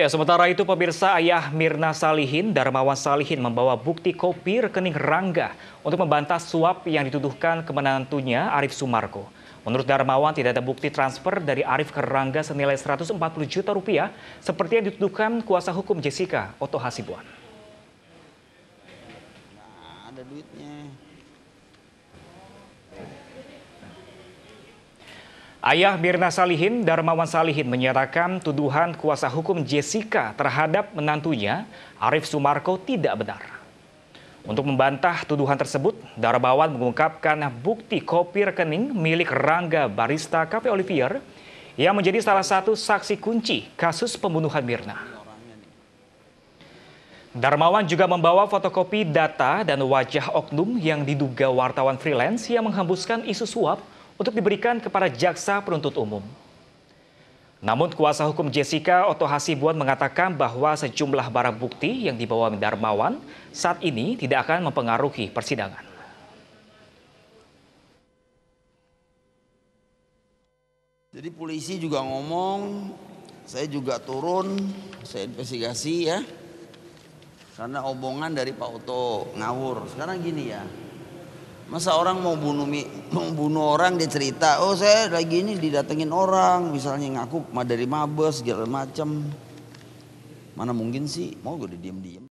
Ya, sementara itu pemirsa ayah Mirna Salihin, Darmawan Salihin membawa bukti kopi rekening Rangga untuk membantah suap yang dituduhkan kemenantunya Arif Sumarko. Menurut Darmawan, tidak ada bukti transfer dari Arif ke Rangga senilai 140 juta rupiah seperti yang dituduhkan kuasa hukum Jessica Oto Hasibuan. Nah, ada duitnya. Ayah Mirna Salihin, Darmawan Salihin menyatakan tuduhan kuasa hukum Jessica terhadap menantunya, Arif Sumarko tidak benar. Untuk membantah tuduhan tersebut, Darmawan mengungkapkan bukti kopi rekening milik Rangga Barista Cafe Olivier yang menjadi salah satu saksi kunci kasus pembunuhan Mirna. Darmawan juga membawa fotokopi data dan wajah oknum yang diduga wartawan freelance yang menghembuskan isu suap untuk diberikan kepada jaksa penuntut umum. Namun kuasa hukum Jessica Otto Hasibuan mengatakan bahwa sejumlah barang bukti yang dibawa Darmawan saat ini tidak akan mempengaruhi persidangan. Jadi polisi juga ngomong, saya juga turun, saya investigasi ya. Karena omongan dari Pak Oto ngawur. Sekarang gini ya, Masa orang mau bunuh mau bunuh orang dia cerita, oh saya lagi ini didatengin orang, misalnya ngaku dari mabes segala macam. Mana mungkin sih, mau gue diam diam